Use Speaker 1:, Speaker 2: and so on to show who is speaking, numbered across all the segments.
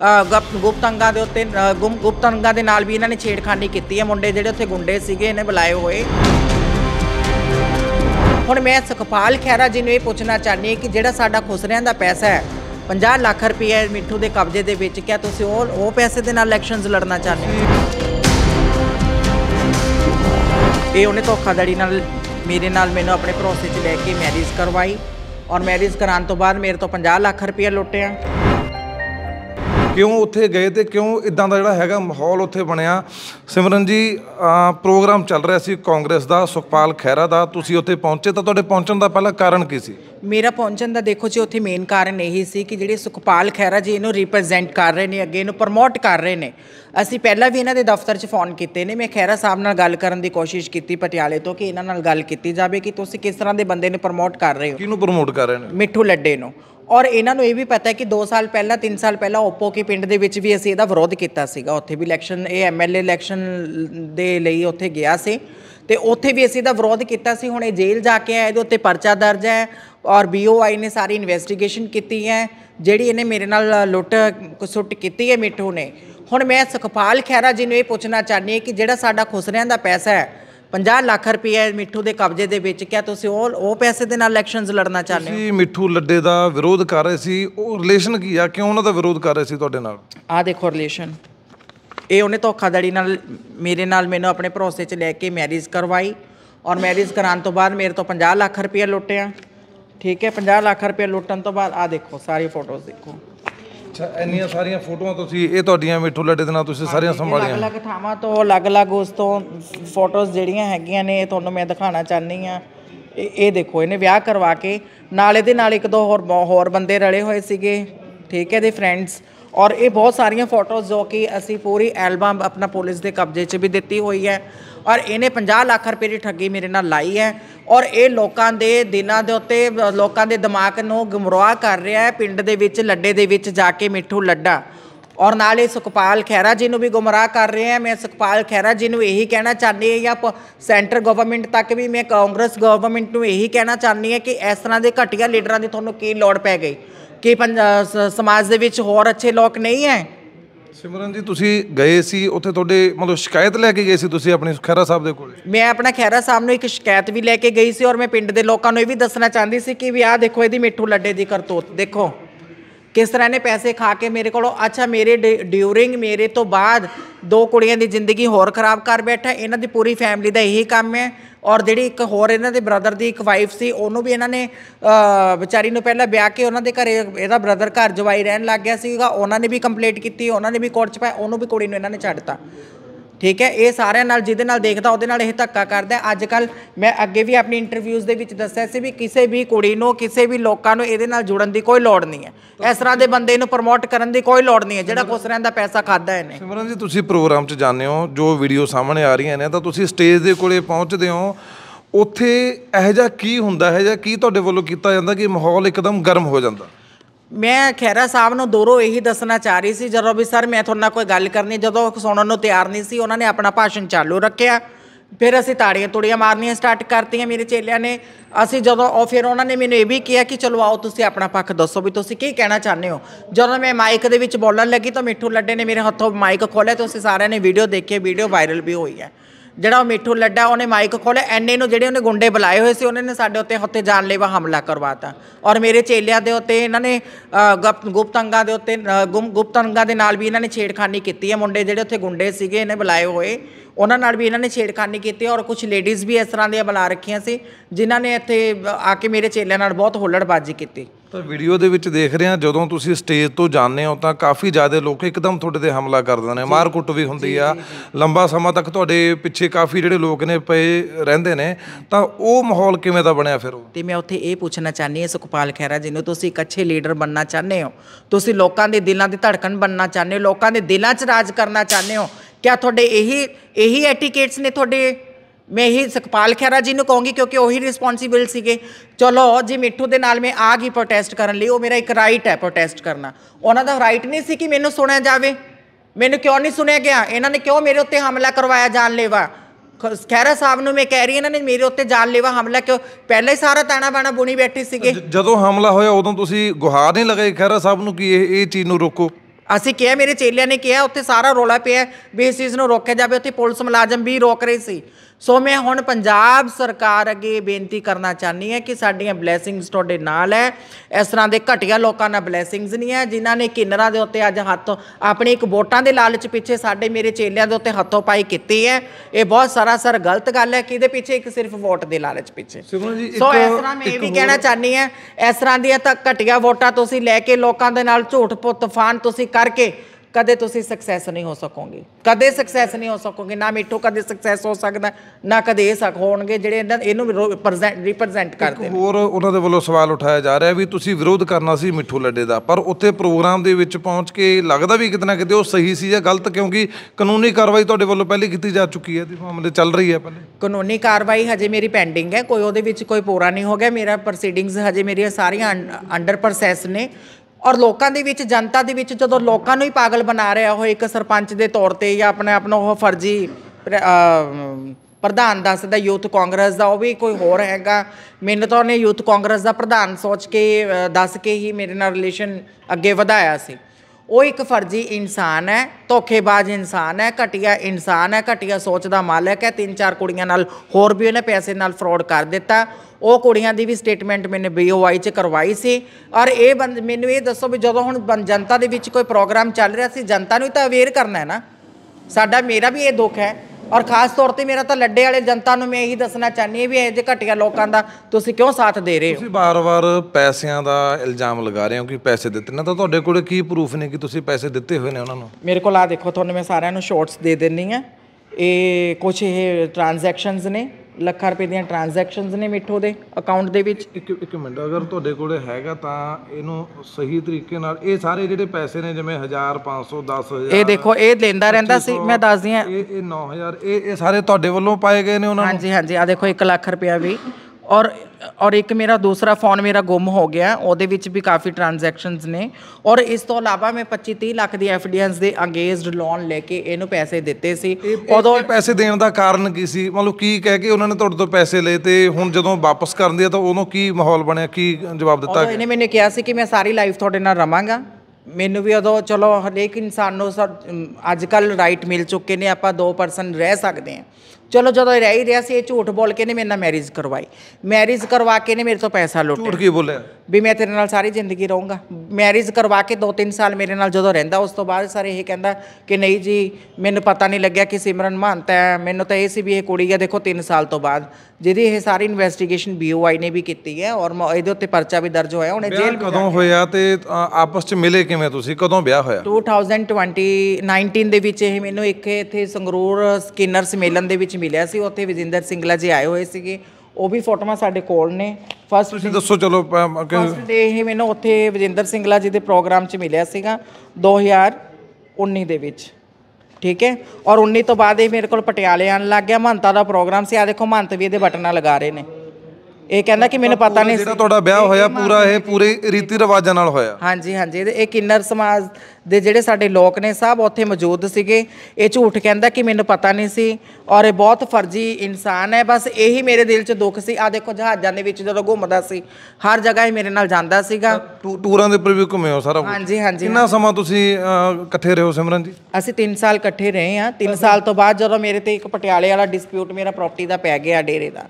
Speaker 1: ਗੁਪਤ ਗੁਪਤੰਗਾ ਦੇ ਉੱਤੇ ਗੁਮ ਗੁਪਤੰਗਾ ਦੇ ਨਾਲ ਵੀ ਇਹਨਾਂ ਨੇ ਛੇੜਖਾਨੀ ਕੀਤੀ ਹੈ ਮੁੰਡੇ ਜਿਹੜੇ ਉੱਥੇ ਗੁੰਡੇ ਸੀਗੇ ਇਹਨੇ ਬੁਲਾਏ ਹੋਏ ਹੁਣ ਮੈਂ ਸੁਖਪਾਲ ਖੈਰਾ ਜੀ ਨੂੰ ਇਹ ਪੁੱਛਣਾ ਚਾਹਨੀ ਹੈ ਕਿ ਜਿਹੜਾ ਸਾਡਾ ਖੁਸਰਿਆਂ ਦਾ ਪੈਸਾ ਹੈ 50 ਲੱਖ ਰੁਪਏ ਮਿੱਠੂ ਦੇ ਕਬਜ਼ੇ ਦੇ ਵਿੱਚ ਕਿਆ ਤੁਸੀਂ ਉਹ ਉਹ ਪੈਸੇ ਦੇ ਨਾਲ ਇਲੈਕਸ਼ਨਸ ਲੜਨਾ ਚਾਹੁੰਦੇ ਇਹ ਉਹਨੇ ਧੋਖਾਧੜੀ ਨਾਲ ਮੇਰੇ ਨਾਲ ਮੈਨੂੰ ਆਪਣੇ ਭਰੋਸੇ 'ਚ ਲੈ ਕੇ ਮੈਰਿਜ ਕਰਵਾਈ ਔਰ ਮੈਰਿਜ ਕਰਾਉਣ ਤੋਂ ਬਾਅਦ ਮੇਰੇ ਤੋਂ 50 ਲੱਖ ਰੁਪਏ ਲੁੱਟਿਆ
Speaker 2: ਕਿਉਂ ਉੱਥੇ ਗਏ ਤੇ ਕਿਉਂ ਇਦਾਂ ਦਾ ਜਿਹੜਾ ਹੈਗਾ ਮਾਹੌਲ ਉੱਥੇ ਬਣਿਆ ਸਿਮਰਨ ਜੀ ਪ੍ਰੋਗਰਾਮ ਚੱਲ ਰਿਹਾ ਸੀ ਕਾਂਗਰਸ ਦਾ ਸੁਖਪਾਲ ਖਹਿਰਾ ਦਾ ਤੁਸੀਂ ਉੱਥੇ ਪਹੁੰਚੇ ਤਾਂ ਤੁਹਾਡੇ ਪਹੁੰਚਣ ਦਾ ਪਹਿਲਾ ਕਾਰਨ ਕੀ ਸੀ
Speaker 1: ਮੇਰਾ ਪਹੁੰਚਣ ਦਾ ਦੇਖੋ ਜੀ ਉੱਥੇ ਮੇਨ ਕਾਰਨ ਇਹੀ ਸੀ ਕਿ ਜਿਹੜੇ ਸੁਖਪਾਲ ਖਹਿਰਾ ਜੀ ਇਹਨੂੰ ਰਿਪਰੈਜ਼ੈਂਟ ਕਰ ਰਹੇ ਨੇ ਅੱਗੇ ਇਹਨੂੰ ਪ੍ਰਮੋਟ ਕਰ ਰਹੇ ਨੇ ਅਸੀਂ ਪਹਿਲਾਂ ਵੀ ਇਹਨਾਂ ਦੇ ਦਫ਼ਤਰ 'ਚ ਫੋਨ ਕੀਤੇ ਨੇ ਮੈਂ ਖਹਿਰਾ ਸਾਹਿਬ ਨਾਲ ਗੱਲ ਕਰਨ ਦੀ ਕੋਸ਼ਿਸ਼ ਕੀਤੀ ਪਟਿਆਲੇ ਤੋਂ ਕਿ ਇਹਨਾਂ ਨਾਲ ਗੱਲ ਕੀਤੀ ਜਾਵੇ ਕਿ ਤੁਸੀਂ ਕਿਸ ਤਰ੍ਹਾਂ ਦੇ ਬੰਦੇ ਨੂੰ ਪ੍ਰਮੋਟ ਕਰ ਰਹੇ ਹੋ ਕਿਹਨੂੰ ਪ੍ਰਮੋਟ ਕਰ ਰਹੇ ਨੇ ਮਿੱਠੂ ਲੱਡੇ ਨੂੰ ਔਰ ਇਹਨਾਂ ਨੂੰ ਇਹ ਵੀ ਪਤਾ ਹੈ ਕਿ 2 ਸਾਲ ਪਹਿਲਾਂ 3 ਸਾਲ ਪਹਿਲਾਂ ਓਪੋ ਕੇ ਪਿੰਡ ਦੇ ਵਿੱਚ ਵੀ ਅਸੀਂ ਇਹਦਾ ਵਿਰੋਧ ਕੀਤਾ ਸੀਗਾ ਉੱਥੇ ਵੀ ਇਲੈਕਸ਼ਨ ਇਹ ਐਮਐਲਏ ਇਲੈਕਸ਼ਨ ਦੇ ਲਈ ਉੱਥੇ ਗਿਆ ਸੀ ਤੇ ਉੱਥੇ ਵੀ ਅਸੀਂ ਇਹਦਾ ਵਿਰੋਧ ਕੀਤਾ ਸੀ ਹੁਣ ਇਹ ਜੇਲ੍ਹ ਜਾ ਕੇ ਆਇਆ ਇਹਦੇ ਉੱਤੇ ਪਰਚਾ ਦਰਜ ਹੈ ਔਰ ਬੀਓਆਈ ਨੇ ਸਾਰੀ ਇਨਵੈਸਟੀਗੇਸ਼ਨ ਕੀਤੀ ਹੈ ਜਿਹੜੀ ਇਹਨੇ ਮੇਰੇ ਨਾਲ ਲੁੱਟ ਸੁੱਟ ਕੀਤੀ ਹੈ ਮਿੱਠੂ ਨੇ ਹੁਣ ਮੈਂ ਸੁਖਪਾਲ ਖੈਰਾ ਜੀ ਨੂੰ ਇਹ ਪੁੱਛਣਾ ਚਾਹਨੀ ਹੈ ਕਿ ਜਿਹੜਾ ਸਾਡਾ ਖੁਸਰਿਆਂ ਦਾ ਪੈਸਾ ਹੈ 50 ਲੱਖ ਰੁਪਏ ਮਿੱਠੂ ਦੇ ਕਬਜ਼ੇ ਦੇ ਵਿੱਚ ਕਿਆ ਤੁਸੀਂ ਉਹ ਉਹ ਪੈਸੇ ਦੇ ਨਾਲ ਇਲੈਕਸ਼ਨਸ ਲੜਨਾ ਚਾਹੁੰਦੇ ਹੋ ਜੀ
Speaker 2: ਮਿੱਠੂ ਲੱਡੇ ਦਾ ਵਿਰੋਧ ਕਰ ਰਹੇ ਸੀ ਉਹ ਰਿਲੇਸ਼ਨ ਕੀ ਆ ਕਿਉਂ ਉਹਨਾਂ ਦਾ ਵਿਰੋਧ ਕਰ ਰਹੇ ਸੀ ਤੁਹਾਡੇ ਨਾਲ
Speaker 1: ਆ ਦੇਖੋ ਰਿਲੇਸ਼ਨ ਇਹ ਉਹਨੇ ਧੋਖਾਧੜੀ ਨਾਲ ਮੇਰੇ ਨਾਲ ਮੈਨੂੰ ਆਪਣੇ ਭਰੋਸੇ 'ਚ ਲੈ ਕੇ ਮੈਰਿਜ ਕਰਵਾਈ ਔਰ ਮੈਰਿਜ ਕਰਾਉਣ ਤੋਂ ਬਾਅਦ ਮੇਰੇ ਤੋਂ 50 ਲੱਖ ਰੁਪਏ ਲੁੱਟਿਆ ਠੀਕ ਹੈ 50 ਲੱਖ ਰੁਪਏ ਲੁੱਟਣ ਤੋਂ ਬਾਅਦ ਆ ਦੇਖੋ ਸਾਰੀ ਫੋਟੋਜ਼ ਦੇਖੋ
Speaker 2: ਅੱਛਾ ਇੰਨੀਆਂ ਸਾਰੀਆਂ ਫੋਟੋਆਂ ਤੁਸੀਂ ਇਹ ਤੁਹਾਡੀਆਂ ਮਿੱਠੂ ਲੱਡੇ ਦੇ ਨਾਲ ਤੁਸੀਂ ਸਾਰੀਆਂ ਸੰਭਾਲੀਆਂ ਅਲੱਗ-ਅਲੱਗ
Speaker 1: ਥਾਵਾਂ ਤੋਂ ਅਲੱਗ-ਅਲੱਗ ਉਸ ਤੋਂ ਫੋਟੋਜ਼ ਜਿਹੜੀਆਂ ਹੈਗੀਆਂ ਨੇ ਇਹ ਤੁਹਾਨੂੰ ਮੈਂ ਦਿਖਾਉਣਾ ਚਾਹਨੀ ਆ ਇਹ ਦੇਖੋ ਇਹਨੇ ਵਿਆਹ ਕਰਵਾ ਕੇ ਨਾਲੇ ਦੇ ਨਾਲ ਇੱਕ ਦੋ ਹੋਰ ਹੋਰ ਬੰਦੇ ਰਲੇ ਹੋਏ ਸੀਗੇ ਠੀਕ ਹੈ ਦੇ ਫਰੈਂਡਸ ਔਰ ਇਹ ਬਹੁਤ ਸਾਰੀਆਂ ਫੋਟੋਜ਼ ਜੋ ਕਿ ਅਸੀਂ ਪੂਰੀ ਐਲਬਮ ਆਪਣਾ ਪੁਲਿਸ ਦੇ ਕਬਜ਼ੇ 'ਚ ਵੀ ਦਿੱਤੀ ਹੋਈ ਹੈ ਔਰ ਇਹਨੇ 50 ਲੱਖ ਰੁਪਏ ਦੀ ਠੱਗੀ ਮੇਰੇ ਨਾਲ ਲਾਈ ਹੈ ਔਰ ਇਹ ਲੋਕਾਂ ਦੇ ਦਿਨਾਂ ਦੇ ਉੱਤੇ ਲੋਕਾਂ ਦੇ ਦਿਮਾਗ ਨੂੰ ਗਮਰਾਹ ਕਰ ਰਿਹਾ ਹੈ ਪਿੰਡ ਦੇ ਵਿੱਚ ਲੱਡੇ ਦੇ ਵਿੱਚ ਜਾ ਕੇ ਮਿੱਠੂ ਲੱਡਾ ਔਰ ਨਾਲ ਇਹ ਸੁਖਪਾਲ ਖਹਿਰਾ ਜੀ ਨੂੰ ਵੀ ਗੁੰਮਰਾਹ ਕਰ ਰਹੇ ਆ ਮੈਂ ਸੁਖਪਾਲ ਖਹਿਰਾ ਜੀ ਨੂੰ ਇਹੀ ਕਹਿਣਾ ਚਾਹੁੰਦੀ ਹਾਂ ਜਾਂ ਸੈਂਟਰ ਗਵਰਨਮੈਂਟ ਤੱਕ ਵੀ ਮੈਂ ਕਾਂਗਰਸ ਗਵਰਨਮੈਂਟ ਨੂੰ ਇਹੀ ਕਹਿਣਾ ਚਾਹੁੰਦੀ ਹਾਂ ਕਿ ਇਸ ਤਰ੍ਹਾਂ ਦੇ ਘਟੀਆ ਲੀਡਰਾਂ ਦੀ ਤੁਹਾਨੂੰ ਕੀ ਲੋੜ ਪੈ ਗਈ ਕਿ ਸਮਾਜ ਦੇ ਵਿੱਚ ਹੋਰ ਅੱਛੇ ਲੋਕ ਨਹੀਂ ਹੈ
Speaker 2: ਸਿਮਰਨ ਜੀ ਤੁਸੀਂ ਗਏ ਸੀ ਉੱਥੇ ਤੁਹਾਡੇ ਮਤਲਬ ਸ਼ਿਕਾਇਤ ਲੈ ਕੇ ਗਏ ਸੀ ਤੁਸੀਂ ਆਪਣੇ ਖੈਰਾ ਸਾਹਿਬ ਦੇ ਕੋਲ
Speaker 1: ਮੈਂ ਆਪਣਾ ਖੈਰਾ ਸਾਹਿਬ ਨੂੰ ਇੱਕ ਸ਼ਿਕਾਇਤ ਵੀ ਲੈ ਕੇ ਗਈ ਸੀ ਔਰ ਮੈਂ ਪਿੰਡ ਦੇ ਲੋਕਾਂ ਨੂੰ ਇਹ ਵੀ ਦੱਸਣਾ ਚਾਹੁੰਦੀ ਸੀ ਕਿ ਵੀ ਆਹ ਦੇਖੋ ਇਹਦੀ ਮਿੱਠੂ ਲੱਡੇ ਦੀ ਕਰਤੂਤ ਦੇਖੋ ਕਿਸ ਤਰ੍ਹਾਂ ਨੇ ਪੈਸੇ ਖਾ ਕੇ ਮੇਰੇ ਕੋਲੋਂ ਅੱਛਾ ਮੇਰੇ ਡਿਊਰਿੰਗ ਮੇਰੇ ਤੋਂ ਬਾਅਦ ਦੋ ਕੁੜੀਆਂ ਦੀ ਜ਼ਿੰਦਗੀ ਹੋਰ ਖਰਾਬ ਕਰ ਬੈਠਾ ਇਹਨਾਂ ਦੀ ਪੂਰੀ ਫੈਮਿਲੀ ਦਾ ਇਹੀ ਕੰਮ ਹੈ ਔਰ ਜਿਹੜੀ ਇੱਕ ਹੋਰ ਇਹਨਾਂ ਦੇ ਬ੍ਰਦਰ ਦੀ ਇੱਕ ਵਾਈਫ ਸੀ ਉਹਨੂੰ ਵੀ ਇਹਨਾਂ ਨੇ ਵਿਚਾਰੀ ਨੂੰ ਪਹਿਲਾਂ ਵਿਆਹ ਕੇ ਉਹਨਾਂ ਦੇ ਘਰੇ ਇਹਦਾ ਬ੍ਰਦਰ ਘਰ ਜਵਾਈ ਰਹਿਣ ਲੱਗ ਗਿਆ ਸੀਗਾ ਉਹਨਾਂ ਨੇ ਵੀ ਕੰਪਲੀਟ ਕੀਤੀ ਉਹਨਾਂ ਨੇ ਵੀ ਕੋਰਟ 'ਚ ਪਾਇਆ ਉਹਨੂੰ ਵੀ ਕੁੜੀ ਨੂੰ ਇਹਨਾਂ ਨੇ ਛੱਡਤਾ ਠੀਕ ਹੈ ਇਹ ਸਾਰਿਆਂ ਨਾਲ ਜਿਹਦੇ ਨਾਲ ਦੇਖਦਾ ਉਹਦੇ ਨਾਲ ਇਹ ਧੱਕਾ ਕਰਦਾ ਅੱਜ ਕੱਲ ਮੈਂ ਅੱਗੇ ਵੀ ਆਪਣੀ ਇੰਟਰਵਿਊਜ਼ ਦੇ ਵਿੱਚ ਦੱਸਿਆ ਸੀ ਵੀ ਕਿਸੇ ਵੀ ਕੁੜੀ ਨੂੰ ਕਿਸੇ ਵੀ ਲੋਕਾਂ ਨੂੰ ਇਹਦੇ ਨਾਲ ਜੁੜਨ ਦੀ ਕੋਈ ਲੋੜ ਨਹੀਂ ਹੈ ਇਸ ਤਰ੍ਹਾਂ ਦੇ ਬੰਦੇ ਨੂੰ ਪ੍ਰਮੋਟ ਕਰਨ ਦੀ ਕੋਈ ਲੋੜ ਨਹੀਂ ਹੈ ਜਿਹੜਾ ਖੁਸਰਿਆਂ ਰਹਿੰਦਾ ਪੈਸਾ ਖਾਦਾ ਇਹਨੇ ਸਿਮਰਨ
Speaker 2: ਜੀ ਤੁਸੀਂ ਪ੍ਰੋਗਰਾਮ 'ਚ ਜਾਂਦੇ ਹੋ ਜੋ ਵੀਡੀਓ ਸਾਹਮਣੇ ਆ ਰਹੀਆਂ ਨੇ ਤਾਂ ਤੁਸੀਂ ਸਟੇਜ ਦੇ ਕੋਲੇ ਪਹੁੰਚਦੇ ਹੋ ਉੱਥੇ ਇਹ ਜਾਂ ਕੀ ਹੁੰਦਾ ਹੈ ਜਾਂ ਕੀ ਤੁਹਾਡੇ ਵੱਲੋਂ ਕੀਤਾ ਜਾਂਦਾ ਕਿ ਮਾਹੌਲ ਇੱਕਦਮ ਗਰਮ ਹੋ ਜਾਂਦਾ
Speaker 1: ਮੈਂ ਖੈਰਾ ਸਾਹਿਬ ਨੂੰ ਦੋਰੋ ਇਹੀ ਦੱਸਣਾ ਚਾਹ ਰਹੀ ਸੀ ਜਦੋਂ ਵੀ ਸਰ ਮੈਂ ਤੁਹਾਡੇ ਨਾਲ ਕੋਈ ਗੱਲ ਕਰਨੀ ਜਦੋਂ ਸੁਣਨ ਨੂੰ ਤਿਆਰ ਨਹੀਂ ਸੀ ਉਹਨਾਂ ਨੇ ਆਪਣਾ ਭਾਸ਼ਣ ਚਾਲੂ ਰੱਖਿਆ ਫਿਰ ਅਸੀਂ ਤਾੜੀਆਂ ਤੋੜੀਆਂ ਮਾਰਨੀਆਂ ਸਟਾਰਟ ਕਰਤੀਆਂ ਮੇਰੇ ਚੇਲਿਆਂ ਨੇ ਅਸੀਂ ਜਦੋਂ ਉਹ ਫਿਰ ਉਹਨਾਂ ਨੇ ਮੈਨੂੰ ਇਹ ਵੀ ਕਿਹਾ ਕਿ ਚਲੋ ਆਓ ਤੁਸੀਂ ਆਪਣਾ ਪੱਖ ਦੱਸੋ ਵੀ ਤੁਸੀਂ ਕੀ ਕਹਿਣਾ ਚਾਹੁੰਦੇ ਹੋ ਜਦੋਂ ਮੈਂ ਮਾਈਕ ਦੇ ਵਿੱਚ ਬੋਲਣ ਲੱਗੀ ਤਾਂ ਮਿੱਠੂ ਲੱਡੇ ਨੇ ਮੇਰੇ ਹੱਥੋਂ ਮਾਈਕ ਖੋਲਿਆ ਤੇ ਉਸੇ ਸਾਰਿਆਂ ਨੇ ਵੀਡੀਓ ਦੇਖੀ ਵੀਡੀਓ ਵਾਇਰਲ ਵੀ ਹੋਈ ਹੈ ਜਿਹੜਾ ਉਹ ਲੱਡਾ ਉਹਨੇ ਮਾਈਕ ਖੋਲਿਆ ਐਨੇ ਨੂੰ ਜਿਹੜੇ ਉਹਨੇ ਗੁੰਡੇ ਬੁਲਾਏ ਹੋਏ ਸੀ ਉਹਨਾਂ ਨੇ ਸਾਡੇ ਉੱਤੇ ਹੱਥੇ ਜਾਨਲੇਵਾ ਹਮਲਾ ਕਰਵਾਤਾ ਔਰ ਮੇਰੇ ਚੇਲਿਆਂ ਦੇ ਉੱਤੇ ਇਹਨਾਂ ਨੇ ਗੁਪਤੰਗਾ ਦੇ ਉੱਤੇ ਗੁਪਤੰਗਾ ਦੇ ਨਾਲ ਵੀ ਇਹਨਾਂ ਨੇ ਛੇੜਖਾਨੀ ਕੀਤੀ ਹੈ ਮੁੰਡੇ ਜਿਹੜੇ ਉੱਥੇ ਗੁੰਡੇ ਸੀਗੇ ਇਹਨੇ ਬੁਲਾਏ ਹੋਏ ਉਹਨਾਂ ਨਾਲ ਵੀ ਇਹਨਾਂ ਨੇ ਛੇੜਖਾਨੀ ਕੀਤੀ ਔਰ ਕੁਝ ਲੇਡੀਜ਼ ਵੀ ਇਸ ਤਰ੍ਹਾਂ ਦੀਆਂ ਬੁਲਾ ਰੱਖੀਆਂ ਸੀ ਜਿਨ੍ਹਾਂ ਨੇ ਇੱਥੇ ਆ ਕੇ ਮੇਰੇ ਚੇਲਿਆਂ ਨਾਲ ਬਹੁਤ ਹੋਲੜਬਾਜ਼ੀ ਕੀਤੀ
Speaker 2: ਤਾਂ ਵੀਡੀਓ ਦੇ ਵਿੱਚ ਦੇਖ ਰਹੇ ਹਾਂ ਜਦੋਂ ਤੁਸੀਂ ਸਟੇਜ ਤੋਂ ਜਾਂਦੇ ਹੋ ਤਾਂ ਕਾਫੀ ਜ਼ਿਆਦਾ ਲੋਕ ਇੱਕਦਮ ਤੁਹਾਡੇ ਤੇ ਹਮਲਾ ਕਰ ਦਿੰਦੇ ਨੇ ਮਾਰਕੁੱਟ ਵੀ ਹੁੰਦੀ ਆ ਲੰਬਾ ਸਮਾਂ ਤੱਕ ਤੁਹਾਡੇ ਪਿੱਛੇ ਕਾਫੀ ਜਿਹੜੇ ਲੋਕ ਨੇ ਪਏ ਰਹਿੰਦੇ ਨੇ ਤਾਂ ਉਹ ਮਾਹੌਲ ਕਿਵੇਂ ਦਾ ਬਣਿਆ ਫਿਰ ਉਹ
Speaker 1: ਤੇ ਮੈਂ ਉੱਥੇ ਇਹ ਪੁੱਛਣਾ ਚਾਹਨੀ ਹਾਂ ਸੁਖਪਾਲ ਖਹਿਰਾ ਜਿਹਨੂੰ ਤੁਸੀਂ ਇੱਕ ਅੱਛੇ ਲੀਡਰ ਬਣਨਾ ਚਾਹੁੰਦੇ ਹੋ ਤੁਸੀਂ ਲੋਕਾਂ ਦੇ ਦਿਲਾਂ ਦੀ ਧੜਕਣ ਬਣਨਾ ਚਾਹੁੰਦੇ ਹੋ ਲੋਕਾਂ ਦੇ ਦਿਲਾਂ 'ਚ ਰਾਜ ਕਰਨਾ ਚਾਹੁੰਦੇ ਹੋ ਕਿਆ ਤੁਹਾਡੇ ਇਹੀ ਇਹੀ ਐਟੀਕੇਟਸ ਨੇ ਤੁਹਾਡੇ ਮੈਂ ਹੀ ਸੁਖਪਾਲ ਖੈਰਾ ਜੀ ਨੂੰ ਕਹੂੰਗੀ ਕਿਉਂਕਿ ਉਹੀ ਰਿਸਪੌਂਸੀਬਲ ਸੀਗੇ ਚਲੋ ਜੀ ਮਿੱਠੂ ਦੇ ਨਾਲ ਮੈਂ ਆ ਗਈ ਪ੍ਰੋਟੈਸਟ ਕਰਨ ਲਈ ਉਹ ਮੇਰਾ ਇੱਕ ਰਾਈਟ ਹੈ ਪ੍ਰੋਟੈਸਟ ਕਰਨਾ ਉਹਨਾਂ ਦਾ ਰਾਈਟ ਨਹੀਂ ਸੀ ਕਿ ਮੈਨੂੰ ਸੁਣਿਆ ਜਾਵੇ ਮੈਨੂੰ ਕਿਉਂ ਨਹੀਂ ਸੁਣਿਆ ਗਿਆ ਇਹਨਾਂ ਨੇ ਕਿਉਂ ਮੇਰੇ ਉੱਤੇ ਹਮਲਾ ਕਰਵਾਇਆ ਜਾਣ ਲੇਵਾ ਖੈਰਾ ਸਾਹਿਬ ਨੂੰ ਮੈਂ ਕਹਿ ਰਹੀ ਇਹਨਾਂ ਨੇ ਮੇਰੇ ਉੱਤੇ ਜਾਨਲੇਵਾ ਹਮਲਾ ਕਿਉਂ ਪਹਿਲਾਂ ਹੀ ਸਾਰਾ ਤਾਣਾ ਬਾਣਾ ਬੁਣੀ ਬੈਠੀ ਸੀਗੇ
Speaker 2: ਜਦੋਂ ਹਮਲਾ ਹੋਇਆ ਉਦੋਂ ਤੁਸੀਂ ਗੁਹਾ ਨਹੀਂ ਲਗਾਈ ਖੈਰਾ ਸਾਹਿਬ ਨੂੰ ਕਿ ਇਹ ਇਹ ਚੀਜ਼ ਨੂੰ ਰੋਕੋ
Speaker 1: ਅਸੀਂ ਕਿਹਾ ਮੇਰੇ ਚੇਲਿਆਂ ਨੇ ਕਿਹਾ ਉੱਥੇ ਸਾਰਾ ਰੋਲਾ ਪਿਆ ਵੀ ਇਸ ਚੀਜ਼ ਨੂੰ ਰੋਕਿਆ ਜਾਵੇ ਉੱਥੇ ਪੁਲਿਸ ਮੁਲਾਜ਼ਮ ਵੀ ਰੋਕ ਰਹੇ ਸੀ ਸੋ ਮੈਂ ਹੁਣ ਪੰਜਾਬ ਸਰਕਾਰ ਅੱਗੇ ਬੇਨਤੀ ਕਰਨਾ ਚਾਹਨੀ ਹੈ ਕਿ ਸਾਡੀਆਂ ਬਲੇਸਿੰਗਸ ਤੁਹਾਡੇ ਨਾਲ ਹੈ ਇਸ ਤਰ੍ਹਾਂ ਦੇ ਘਟਿਆ ਲੋਕਾਂ ਨਾਲ ਬਲੇਸਿੰਗਸ ਨਹੀਂ ਹੈ ਜਿਨ੍ਹਾਂ ਨੇ ਕਿੰਨਰਾਂ ਦੇ ਉੱਤੇ ਅੱਜ ਹੱਥ ਆਪਣੇ ਇੱਕ ਵੋਟਾਂ ਦੇ ਲਾਲਚ ਪਿੱਛੇ ਸਾਡੇ ਮੇਰੇ ਚੇਲਿਆਂ ਦੇ ਉੱਤੇ ਹੱਥੋਂ ਪਾਈ ਕੀਤੀ ਹੈ ਇਹ ਬਹੁਤ ਸਾਰਾ ਸਰ ਗਲਤ ਗੱਲ ਹੈ ਕਿਹਦੇ ਪਿੱਛੇ ਇੱਕ ਸਿਰਫ ਵੋਟ ਦੇ ਲਾਲਚ ਪਿੱਛੇ ਸੋ ਇਸ ਤਰ੍ਹਾਂ ਮੈਂ ਇਹ ਵੀ ਕਹਿਣਾ ਚਾਹਨੀ ਹੈ ਇਸ ਤਰ੍ਹਾਂ ਦੀਆਂ ਤਾਂ ਘਟਿਆ ਵੋਟਾਂ ਤੁਸੀਂ ਲੈ ਕੇ ਲੋਕਾਂ ਦੇ ਨਾਲ ਝੂਠ ਪੁੱਤ ਤੂਫਾਨ ਤੁਸੀਂ ਕਰਕੇ ਕਦੇ ਤੁਸੀਂ ਸਕਸੈਸ ਨਹੀਂ ਹੋ ਸਕੋਗੇ ਕਦੇ ਸਕਸੈਸ ਨਹੀਂ ਹੋ ਸਕੋਗੇ ਨਾ ਮਿੱਠੂ ਕਦੇ ਸਕਸੈਸ ਹੋ ਸਕਦਾ ਨਾ ਕਦੇ ਇਹ ਸਕ ਹੋਣਗੇ ਜਿਹੜੇ ਇਹਨਾਂ ਇਹਨੂੰ ਰਿਪਰੈਜ਼ੈਂਟ ਕਰਦੇ ਨੇ
Speaker 2: ਹੋਰ ਉਹਨਾਂ ਦੇ ਵੱਲੋਂ ਸਵਾਲ ਉਠਾਇਆ ਜਾ ਰਿਹਾ ਵੀ ਤੁਸੀਂ ਵਿਰੋਧ ਕਰਨਾ ਸੀ ਮਿੱਠੂ ਲੱਡੇ ਦਾ ਪਰ ਉੱਥੇ ਪ੍ਰੋਗਰਾਮ ਦੇ ਵਿੱਚ ਪਹੁੰਚ ਕੇ ਲੱਗਦਾ ਵੀ ਕਿਤਨਾ ਕਿਤੇ ਉਹ ਸਹੀ ਸੀ ਜਾਂ ਗਲਤ ਕਿਉਂਕਿ ਕਾਨੂੰਨੀ ਕਾਰਵਾਈ ਤੁਹਾਡੇ ਵੱਲੋਂ ਪਹਿਲੇ ਕੀਤੀ ਜਾ ਚੁੱਕੀ ਹੈ ਤੇ ਮਾਮਲੇ ਚੱਲ ਰਹੀ ਹੈ ਪਹਿਲੇ
Speaker 1: ਕਾਨੂੰਨੀ ਕਾਰਵਾਈ ਹਜੇ ਮੇਰੀ ਪੈਂਡਿੰਗ ਹੈ ਕੋਈ ਉਹਦੇ ਵਿੱਚ ਕੋਈ ਪੂਰਾ ਨਹੀਂ ਹੋ ਗਿਆ ਮੇਰਾ ਪ੍ਰੋਸੀਡਿੰਗਸ ਹਜੇ ਮੇਰੀਆਂ ਸਾਰੀਆਂ ਅੰਡਰ ਪ੍ਰੋਸੈਸ ਨੇ ਔਰ ਲੋਕਾਂ ਦੇ ਵਿੱਚ ਜਨਤਾ ਦੇ ਵਿੱਚ ਜਦੋਂ ਲੋਕਾਂ ਨੂੰ ਹੀ ਪਾਗਲ ਬਣਾ ਰਿਹਾ ਉਹ ਇੱਕ ਸਰਪੰਚ ਦੇ ਤੌਰ ਤੇ ਜਾਂ ਆਪਣੇ ਆਪ ਨੂੰ ਉਹ ਫਰਜ਼ੀ ਪ੍ਰਧਾਨ ਦੱਸਦਾ ਯੂਥ ਕਾਂਗਰਸ ਦਾ ਉਹ ਵੀ ਕੋਈ ਹੋਰ ਹੈਗਾ ਮੈਨੂੰ ਤਾਂ ਉਹਨੇ ਯੂਥ ਕਾਂਗਰਸ ਦਾ ਪ੍ਰਧਾਨ ਸੋਚ ਕੇ ਦੱਸ ਕੇ ਹੀ ਮੇਰੇ ਨਾਲ ਰਿਲੇਸ਼ਨ ਅੱਗੇ ਵਧਾਇਆ ਸੀ ਉਹ ਇੱਕ ਫਰਜ਼ੀ ਇਨਸਾਨ ਹੈ ਧੋਖੇਬਾਜ਼ ਇਨਸਾਨ ਹੈ ਘਟਿਆ ਇਨਸਾਨ ਹੈ ਘਟਿਆ ਸੋਚ ਦਾ ਮਾਲਕ ਹੈ ਤਿੰਨ ਚਾਰ ਕੁੜੀਆਂ ਨਾਲ ਹੋਰ ਵੀ ਉਹਨੇ ਪੈਸੇ ਨਾਲ ਫਰਾਡ ਕਰ ਦਿੱਤਾ ਉਹ ਕੁੜੀਆਂ ਦੀ ਵੀ ਸਟੇਟਮੈਂਟ ਮੈਨੇ ਬੀਓਆਈ 'ਚ ਕਰਵਾਈ ਸੀ ਔਰ ਇਹ ਮੈਨੂੰ ਇਹ ਦੱਸੋ ਵੀ ਜਦੋਂ ਹੁਣ ਜਨਤਾ ਦੇ ਵਿੱਚ ਕੋਈ ਪ੍ਰੋਗਰਾਮ ਚੱਲ ਰਿਹਾ ਸੀ ਜਨਤਾ ਨੂੰ ਤਾਂ ਅਵੇਅਰ ਕਰਨਾ ਹੈ ਨਾ ਸਾਡਾ ਮੇਰਾ ਵੀ ਇਹ ਦੁੱਖ ਹੈ ਔਰ ਖਾਸ ਤੌਰ ਤੇ ਮੇਰਾ ਤਾਂ ਲੱਡੇ ਵਾਲੇ ਜਨਤਾ ਨੂੰ ਮੈਂ ਇਹੀ ਦੱਸਣਾ ਚਾਹਨੀ ਹੈ ਵੀ ਇਹ ਜੇ ਘਟਿਆ ਲੋਕਾਂ ਦਾ ਤੁਸੀਂ ਕਿਉਂ ਸਾਥ ਦੇ ਰਹੇ ਹੋ ਤੁਸੀਂ
Speaker 2: ਬਾਰ-ਬਾਰ ਪੈਸਿਆਂ ਦਾ ਇਲਜ਼ਾਮ ਲਗਾ ਰਹੇ ਹੋ ਕਿ ਪੈਸੇ ਦਿੱਤੇ ਨਾ ਤਾਂ ਤੁਹਾਡੇ ਕੋਲ ਕੀ ਪ੍ਰੂਫ ਨੇ ਕਿ ਤੁਸੀਂ ਪੈਸੇ ਦਿੱਤੇ ਹੋਏ ਨੇ ਉਹਨਾਂ ਨੂੰ
Speaker 1: ਮੇਰੇ ਕੋਲ ਆ ਦੇਖੋ ਤੁਹਾਨੂੰ ਮੈਂ ਸਾਰਿਆਂ ਨੂੰ ਸ਼ਾਰਟਸ ਦੇ ਦਿੰਨੀ ਆ ਇਹ ਕੁਝ ਇਹ ਟ੍ਰਾਂਜੈਕਸ਼ਨਸ ਨੇ ਲੱਖਾਂ ਰੁਪਏ ਦੀਆਂ ਟ੍ਰਾਂਜੈਕਸ਼ਨਸ ਨੇ ਮਿੱਠੋ ਦੇ ਅਕਾਊਂਟ ਦੇ ਵਿੱਚ ਇੱਕ ਇੱਕ ਮਿੰਟ ਅਗਰ
Speaker 2: ਤੁਹਾਡੇ ਕੋਲੇ ਹੈਗਾ ਤਾਂ ਇਹਨੂੰ ਸਹੀ ਤਰੀਕੇ ਨਾਲ ਇਹ ਸਾਰੇ ਜਿਹੜੇ ਪੈਸੇ ਨੇ ਜਿਵੇਂ 1500 10000 ਇਹ ਦੇਖੋ ਇਹ ਲੈਂਦਾ ਰਹਿੰਦਾ ਸੀ ਮੈਂ ਦੱਸਦੀ ਆ ਇਹ ਇਹ 9000 ਇਹ ਇਹ ਸਾਰੇ ਤੁਹਾਡੇ ਵੱਲੋਂ
Speaker 1: ਪਾਏ ਗਏ ਨੇ ਉਹਨਾਂ ਨੂੰ ਹਾਂਜੀ ਹਾਂਜੀ ਆ ਦੇਖੋ 1 ਲੱਖ ਰੁਪਿਆ ਵੀ ਔਰ ਔਰ ਇੱਕ ਮੇਰਾ ਦੂਸਰਾ ਫੋਨ ਮੇਰਾ ਗੁੰਮ ਹੋ ਗਿਆ ਉਹਦੇ ਵਿੱਚ ਵੀ ਕਾਫੀ ਟ੍ਰਾਂਜੈਕਸ਼ਨਸ ਨੇ ਔਰ ਇਸ ਤੋਂ ਇਲਾਵਾ ਮੈਂ 25 30 ਲੱਖ ਦੀ ਐਫਡੀਐਂਸ ਦੇ ਅੰਗੇਜਡ ਲੋਨ ਲੈ ਕੇ ਇਹਨੂੰ ਪੈਸੇ ਦਿੱਤੇ ਸੀ ਉਦੋਂ
Speaker 2: ਪੈਸੇ ਦੇਣ ਦਾ ਕਾਰਨ ਕੀ ਸੀ ਮਤਲਬ ਕੀ ਕਹਿ ਕੇ ਉਹਨਾਂ ਨੇ ਤੁਹਾਡੇ ਤੋਂ ਪੈਸੇ ਲਏ ਤੇ ਹੁਣ ਜਦੋਂ ਵਾਪਸ ਕਰਨ ਦੀ ਤਾਂ ਉਦੋਂ ਕੀ ਮਾਹੌਲ ਬਣਿਆ ਕੀ ਜਵਾਬ ਦਿੱਤਾ ਇਹਨੇ
Speaker 1: ਮੈਨੂੰ ਕਿਹਾ ਸੀ ਕਿ ਮੈਂ ਸਾਰੀ ਲਾਈਫ ਤੁਹਾਡੇ ਨਾਲ ਰਵਾਂਗਾ ਮੈਨੂੰ ਵੀ ਉਦੋਂ ਚਲੋ ਹਰੇਕ ਇਨਸਾਨ ਨੂੰ ਅੱਜ ਕੱਲ ਰਾਈਟ ਮਿਲ ਚੁੱਕੇ ਨੇ ਆਪਾਂ ਦੋ ਪਰਸਨ ਰਹਿ ਸਕਦੇ ਆ ਚਲੋ ਜਦੋਂ ਇਹ ਰਹਿ ਹੀ ਰਿਹਾ ਸੀ ਇਹ ਝੂਠ ਬੋਲ ਕੇ ਨੇ ਮੇਰੇ ਨਾਲ ਮੈਰਿਜ ਕਰਵਾਈ ਮੈਰਿਜ ਕਰਵਾ ਕੇ ਨੇ ਮੇਰੇ ਤੋਂ ਪੈਸਾ ਲੁੱਟਿਆ ਝੂਠ ਕੀ ਬੋਲਿਆ ਵੀ ਮੈਂ ਤੇਰੇ ਨਾਲ ਸਾਰੀ ਜ਼ਿੰਦਗੀ ਰਹੂੰਗਾ ਮੈਰਿਜ ਕਰਵਾ ਕੇ 2-3 ਸਾਲ ਮੇਰੇ ਨਾਲ ਜਦੋਂ ਰਹਿੰਦਾ ਉਸ ਤੋਂ ਬਾਅਦ ਸਾਰੇ ਇਹ ਕਹਿੰਦਾ ਕਿ ਨਹੀਂ ਜੀ ਮੈਨੂੰ ਪਤਾ ਨਹੀਂ ਲੱਗਿਆ ਕਿ ਸਿਮਰਨ ਮਹੰਤ ਹੈ ਮੈਨੂੰ ਤਾਂ ਇਹ ਸੀ ਵੀ ਇਹ ਕੁੜੀ ਹੈ ਦੇਖੋ 3 ਸਾਲ ਤੋਂ ਬਾਅਦ ਜਿਹਦੀ ਇਹ ਸਾਰੀ ਇਨਵੈਸਟੀਗੇਸ਼ਨ ਬੀਓਆਈ ਨੇ ਵੀ ਕੀਤੀ ਹੈ ਔਰ ਇਹਦੇ ਉੱਤੇ ਪਰਚਾ ਵੀ ਦਰਜ ਹੋਇਆ ਉਹਨੇ ਜੇਲ੍ਹ
Speaker 2: ਕਦੋਂ ਹੋਇਆ ਤੇ ਆਪਸ ਚ ਮਿਲੇ ਕਿਵੇਂ ਤੁਸੀਂ ਕਦੋਂ ਵਿਆਹ ਹੋਇਆ
Speaker 1: 2020 19 ਦੇ ਵਿੱਚ ਇਹ ਮੈਨੂੰ ਇੱਕ ਇੱਥੇ ਸੰਗਰੂਰ ਸਕਿਨਰ ਸਮੇਲਨ ਦੇ ਵਿੱਚ ਮਿਲਿਆ ਸੀ ਉੱਥੇ ਵਿਜਿੰਦਰ ਸਿੰਗਲਾ ਜੀ ਆਏ ਹੋਏ ਸੀਗੇ ਉਹ ਵੀ ਫੋਟੋਆਂ ਸਾਡੇ ਕੋਲ ਨੇ ਫਸਟ ਤੁਸੀਂ ਦੱਸੋ
Speaker 2: ਚਲੋ ਫਸਟ
Speaker 1: ਡੇ ਹੀ ਮੈਨੂੰ ਉੱਥੇ ਵਿਜੇਂਦਰ ਸਿੰਗਲਾ ਜੀ ਦੇ ਪ੍ਰੋਗਰਾਮ 'ਚ ਮਿਲਿਆ ਸੀਗਾ 2019 ਦੇ ਵਿੱਚ ਠੀਕ ਹੈ ਔਰ 19 ਤੋਂ ਬਾਅਦ ਇਹ ਮੇਰੇ ਕੋਲ ਪਟਿਆਲੇ ਆਣ ਲੱਗ ਗਿਆ ਮਹੰਤਾ ਦਾ ਪ੍ਰੋਗਰਾਮ ਸੀ ਆ ਦੇਖੋ ਮਹੰਤ ਵੀ ਇਹਦੇ ਬਟਨਾਂ ਲਗਾ ਰਹੇ ਨੇ ਇਹ ਕਹਿੰਦਾ ਕਿ ਮੈਨੂੰ ਪਤਾ ਨਹੀਂ ਜਿਹੜਾ ਤੁਹਾਡਾ ਵਿਆਹ ਹੋਇਆ ਪੂਰਾ ਇਹ
Speaker 2: ਪੂਰੇ ਰੀਤੀ ਰਿਵਾਜਾਂ ਨਾਲ ਹੋਇਆ
Speaker 1: ਹਾਂਜੀ ਹਾਂਜੀ ਇਹ ਕਿੰਨਰ ਸਮਾਜ ਦੇ ਜਿਹੜੇ ਸਾਡੇ ਲੋਕ ਨੇ ਸਭ ਉੱਥੇ ਮੌਜੂਦ ਸੀਗੇ ਇਹ ਝੂਠ ਕਹਿੰਦਾ ਕਿ ਮੈਨੂੰ ਪਤਾ ਨਹੀਂ ਸੀ ਔਰ ਇਹ ਬਹੁਤ ਫਰਜ਼ੀ ਇਨਸਾਨ ਹੈ ਬਸ ਇਹੀ ਮੇਰੇ ਦਿਲ 'ਚ ਦੁੱਖ ਸੀ ਆ ਦੇਖੋ ਜਹਾਜ਼ਾਂ ਦੇ ਵਿੱਚ ਜਦੋਂ ਘੁੰਮਦਾ ਸੀ ਹਰ ਜਗ੍ਹਾ ਇਹ ਮੇਰੇ ਨਾਲ ਜਾਂਦਾ ਸੀਗਾ
Speaker 2: ਟੂਰਾਂ ਦੇ ਉੱਪਰ ਵੀ ਘੁੰਮੇ ਹੋ ਸਾਰਾ ਹਾਂਜੀ ਹਾਂਜੀ ਕਿੰਨਾ ਸਮਾਂ ਤੁਸੀਂ ਇਕੱਠੇ ਰਹੇ ਹੋ ਸਿਮਰਨ ਜੀ
Speaker 1: ਅਸੀਂ 3 ਸਾਲ ਇਕੱਠੇ ਰਹੇ ਆ 3 ਸਾਲ ਤੋਂ ਬਾਅਦ ਜਦੋਂ ਮੇਰੇ ਤੇ ਇੱਕ ਪਟਿਆਲੇ ਵਾਲਾ ਡਿਸਪਿਊਟ ਮੇਰਾ ਪ੍ਰਾਪਰਟੀ ਦਾ ਪੈ ਗਿਆ ਡੇਰੇ ਦਾ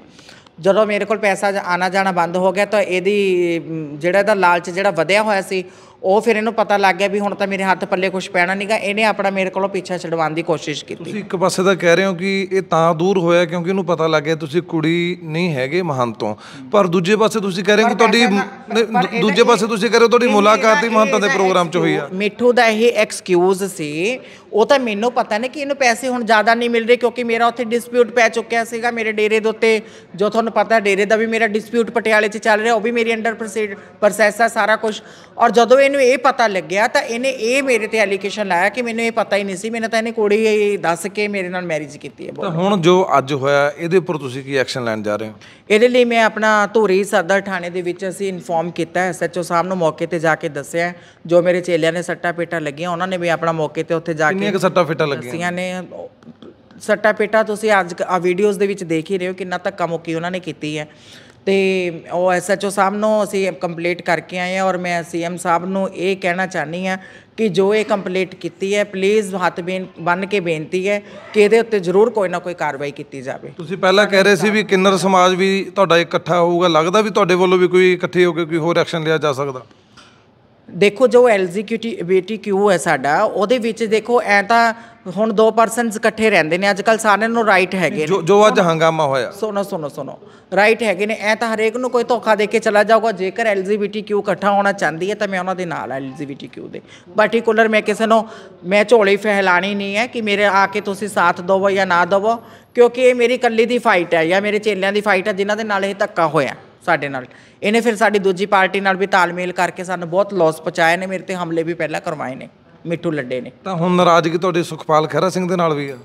Speaker 1: ਜਦੋਂ ਮੇਰੇ ਕੋਲ ਪੈਸਾ ਆਣਾ ਜਾਣਾ ਬੰਦ ਹੋ ਗਿਆ ਤਾਂ ਇਹਦੀ ਜਿਹੜਾ ਦਾ ਲਾਲਚ ਜਿਹੜਾ ਵਧਿਆ ਹੋਇਆ ਸੀ ਉਹ ਫਿਰ ਇਹਨੂੰ ਪਤਾ ਲੱਗ ਗਿਆ ਵੀ ਹੁਣ ਤਾਂ ਮੇਰੇ ਹੱਥ ਪੱਲੇ ਕੁਝ ਪੈਣਾ ਨਹੀਂਗਾ ਇਹਨੇ ਆਪਣਾ ਮੇਰੇ ਕੋਲੋਂ ਪਿੱਛਾ ਛਡਵਾਉਣ ਦੀ ਕੋਸ਼ਿਸ਼ ਕੀਤੀ
Speaker 2: ਤੁਸੀਂ ਇੱਕ ਪਾਸੇ ਤਾਂ ਕਹਿ ਰਹੇ ਹੋ ਕਿ ਇਹ ਤਾਂ ਦੂਰ ਹੋਇਆ ਕਿਉਂਕਿ ਉਹਨੂੰ ਪਤਾ ਲੱਗ ਗਿਆ ਤੁਸੀਂ ਕੁੜੀ ਨਹੀਂ ਹੈਗੇ ਮਹੰਤ ਤੋਂ ਪਰ ਦੂਜੇ ਪਾਸੇ ਤੁਸੀਂ ਕਹਿ ਰਹੇ ਹੋ ਕਿ ਤੁਹਾਡੀ ਦੂਜੇ ਪਾਸੇ ਤੁਸੀਂ ਕਹਿ ਰਹੇ ਹੋ ਤੁਹਾਡੀ ਮੁਲਾਕਾਤ ਹੀ ਮਹੰਤਾਂ ਦੇ ਪ੍ਰੋਗਰਾਮ 'ਚ ਹੋਈ ਆ
Speaker 1: ਮਿੱਠੂ ਦਾ ਇਹ ਐਕਸਕਿਊਜ਼ ਸੀ ਉਹ ਤਾਂ ਮੈਨੂੰ ਪਤਾ ਨਹੀਂ ਕਿ ਇਹਨੂੰ ਪੈਸੇ ਹੁਣ ਜ਼ਿਆਦਾ ਨਹੀਂ ਮਿਲ ਰਹੇ ਕਿਉਂਕਿ ਮੇਰਾ ਉੱਥੇ ਡਿਸਪਿਊਟ ਪੈ ਚੁੱਕਿਆ ਸੀਗਾ ਮੇਰੇ ਡੇਰੇ ਦੇ ਉੱਤੇ ਜੋ ਤੁਹਾਨੂੰ ਪਤਾ ਡੇਰੇ ਦਾ ਵੀ ਮੇਰਾ ਡਿਸਪਿਊਟ ਪਟਿਆਲੇ 'ਚ ਚੱਲ ਰਿਹਾ ਉਹ ਵੀ ਮੇਰੀ ਅੰਡਰ ਪ੍ਰੋਸੈਸ ਆ ਸਾਰਾ ਕੁਝ ਔਰ ਜਦੋਂ ਮੈਨੂੰ ਇਹ ਪਤਾ ਲੱਗਿਆ ਤਾਂ ਇਹਨੇ ਇਹ ਮੇਰੇ ਤੇ ਐਲੀਗੇਸ਼ਨ ਲਾਇਆ ਕਿ ਮੈਨੂੰ ਇਹ ਪਤਾ ਹੀ ਨਹੀਂ ਸੀ ਮੈਨੂੰ ਤਾਂ ਇਹਨੇ ਕੁੜੀ ਦੱਸ ਕੇ ਮੇਰੇ ਨਾਲ ਮੈਰਿਜ ਕੀਤੀ ਹੈ ਤਾਂ ਹੁਣ
Speaker 2: ਜੋ ਅੱਜ ਹੋਇਆ ਇਹਦੇ ਉੱਪਰ ਤੁਸੀਂ ਕੀ ਐਕਸ਼ਨ ਲੈਣ ਜਾ ਰਹੇ ਹੋ
Speaker 1: ਇਹਦੇ ਲਈ ਮੈਂ ਆਪਣਾ ਧੋਰੀ ਸਦਰ ਥਾਣੇ ਦੇ ਵਿੱਚ ਅਸੀਂ ਇਨਫੋਰਮ ਕੀਤਾ ਹੈ ਐਸਐਚਓ ਸਾਹਿਬ ਨੂੰ ਮੌਕੇ ਤੇ ਜਾ ਕੇ ਦੱਸਿਆ ਜੋ ਮੇਰੇ ਚੇਲਿਆਂ ਨੇ ਸੱਟਾ ਪੇਟਾ ਲੱਗੀਆਂ ਉਹਨਾਂ ਨੇ ਵੀ ਆਪਣਾ ਮੌਕੇ ਤੇ ਉੱਥੇ ਜਾ ਕੇ ਕਿੰਨੀਆਂ ਸੱਟਾ
Speaker 2: ਪੇਟਾ ਲੱਗੀਆਂ
Speaker 1: ਨੇ ਸੱਟਾ ਪੇਟਾ ਤੁਸੀਂ ਅੱਜ ਆ ਵੀਡੀਓਜ਼ ਦੇ ਵਿੱਚ ਦੇਖ ਹੀ ਰਹੇ ਹੋ ਕਿੰਨਾ ਧੱਕਾ ਮੁੱਕੀ ਉਹਨਾਂ ਨੇ ਕੀਤੀ ਹੈ ਤੇ ਉਹ ਐਸਐਚਓ ਸਾਹਿਬ ਨੂੰ ਅਸੀਂ ਕੰਪਲੀਟ ਕਰਕੇ ਆਏ ਆ ਔਰ ਮੈਂ ਸੀਐਮ ਸਾਹਿਬ ਨੂੰ ਇਹ ਕਹਿਣਾ ਚਾਹਨੀ ਆ ਕਿ ਜੋ ਇਹ ਕੰਪਲੀਟ ਕੀਤੀ ਹੈ ਪਲੀਜ਼ ਹੱਥ ਬੇਨ ਬੰਨ ਕੇ ਬੇਨਤੀ ਹੈ ਕਿ ਇਹਦੇ ਉੱਤੇ ਜ਼ਰੂਰ ਕੋਈ ਨਾ ਕੋਈ ਕਾਰਵਾਈ ਕੀਤੀ ਜਾਵੇ
Speaker 2: ਤੁਸੀਂ ਪਹਿਲਾਂ ਕਹਿ ਰਹੇ ਸੀ ਵੀ ਕਿੰਨਰ ਸਮਾਜ ਵੀ ਤੁਹਾਡਾ ਇਕੱਠਾ ਹੋਊਗਾ ਲੱਗਦਾ ਵੀ ਤੁਹਾਡੇ ਵੱਲੋਂ ਵੀ ਕੋਈ ਇਕੱਠੇ ਹੋ ਕੇ ਕੋਈ ਹੋਰ ਐਕਸ਼ਨ ਲਿਆ ਜਾ ਸਕਦਾ
Speaker 1: ਦੇਖੋ ਜੋ ਕਿਉ ਹੈ ਸਾਡਾ ਉਹਦੇ ਵਿੱਚ ਦੇਖੋ ਐ ਤਾਂ ਹੁਣ ਦੋ ਪਰਸਨਸ ਇਕੱਠੇ ਰਹਿੰਦੇ ਨੇ ਅੱਜ ਕੱਲ ਸਾਰਿਆਂ ਨੂੰ ਰਾਈਟ ਹੈਗੇ ਜੋ ਜੋ ਅੱਜ
Speaker 2: ਹੰਗਾਮਾ ਹੋਇਆ
Speaker 1: ਸੁਣੋ ਸੁਣੋ ਸੁਣੋ ਰਾਈਟ ਹੈਗੇ ਨੇ ਐ ਤਾਂ ਹਰੇਕ ਨੂੰ ਕੋਈ ਧੋਖਾ ਦੇ ਕੇ ਚਲਾ ਜਾਊਗਾ ਜੇਕਰ ਕਿਉ ਇਕੱਠਾ ਹੋਣਾ ਚਾਹੁੰਦੀ ਹੈ ਤਾਂ ਮੈਂ ਉਹਨਾਂ ਦੇ ਨਾਲ ਕਿਉ ਦੇ ਪਾਰਟਿਕੂਲਰ ਮੈਂ ਕਿਸੇ ਨੂੰ ਮੈਂ ਝੋਲੀ ਫਹਿਲਾਣੀ ਨਹੀਂ ਹੈ ਕਿ ਮੇਰੇ ਆ ਕੇ ਤੁਸੀਂ ਸਾਥ ਦਿਵੋ ਜਾਂ ਨਾ ਦਿਵੋ ਕਿਉਂਕਿ ਇਹ ਮੇਰੀ ਇਕੱਲੀ ਦੀ ਫਾਈਟ ਹੈ ਜਾਂ ਮੇਰੇ ਚੇਲਿਆਂ ਦੀ ਫਾਈਟ ਹੈ ਜਿਨ੍ਹਾਂ ਦੇ ਨਾਲ ਇਹ ਧੱਕਾ ਹੋਇਆ ਸਾਡੇ ਨਾਲ ਇਹਨੇ ਫਿਰ ਸਾਡੀ ਦੂਜੀ ਪਾਰਟੀ ਨਾਲ ਵੀ ਤਾਲਮੇਲ ਕਰਕੇ ਸਾਨੂੰ ਬਹੁਤ ਲਾਸ ਪਹੁੰਚਾਏ ਨੇ ਮੇਰੇ ਤੇ ਹਮਲੇ ਵੀ ਪਹਿਲਾਂ ਕਰਵਾਏ ਨੇ ਮਿੱਠੂ ਲੱਡੇ ਨੇ
Speaker 2: ਤਾਂ ਹੁਣ ਨਾਰਾਜ਼ਗੀ ਤੁਹਾਡੀ ਸੁਖਪਾਲ ਖਹਿਰਾ ਸਿੰਘ ਦੇ ਨਾਲ ਵੀ ਆ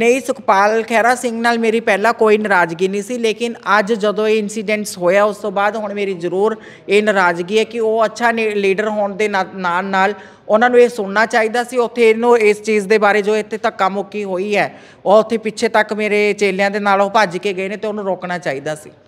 Speaker 1: ਨਹੀਂ ਸੁਖਪਾਲ ਖਹਿਰਾ ਸਿੰਘ ਨਾਲ ਮੇਰੀ ਪਹਿਲਾਂ ਕੋਈ ਨਾਰਾਜ਼ਗੀ ਨਹੀਂ ਸੀ ਲੇਕਿਨ ਅੱਜ ਜਦੋਂ ਇਹ ਇਨਸੀਡੈਂਟਸ ਹੋਇਆ ਉਸ ਤੋਂ ਬਾਅਦ ਹੁਣ ਮੇਰੀ ਜ਼ਰੂਰ ਇਹ ਨਾਰਾਜ਼ਗੀ ਹੈ ਕਿ ਉਹ ਅੱਛਾ ਲੀਡਰ ਹੋਣ ਦੇ ਨਾਲ ਨਾਲ ਉਹਨਾਂ ਨੂੰ ਇਹ ਸੁਣਨਾ ਚਾਹੀਦਾ ਸੀ ਉੱਥੇ ਇਹਨੂੰ ਇਸ ਚੀਜ਼ ਦੇ ਬਾਰੇ ਜੋ ਇੱਥੇ ਧੱਕਾ ਮੁੱਕੀ ਹੋਈ ਹੈ ਉਹ ਉੱਥੇ ਪਿੱਛੇ ਤੱਕ ਮੇਰੇ ਚੇਲਿਆਂ ਦੇ ਨਾਲ ਉਹ ਭੱਜ ਕੇ ਗਏ ਨੇ ਤੇ ਉਹਨੂੰ ਰੋਕਣਾ ਚਾਹੀਦਾ ਸੀ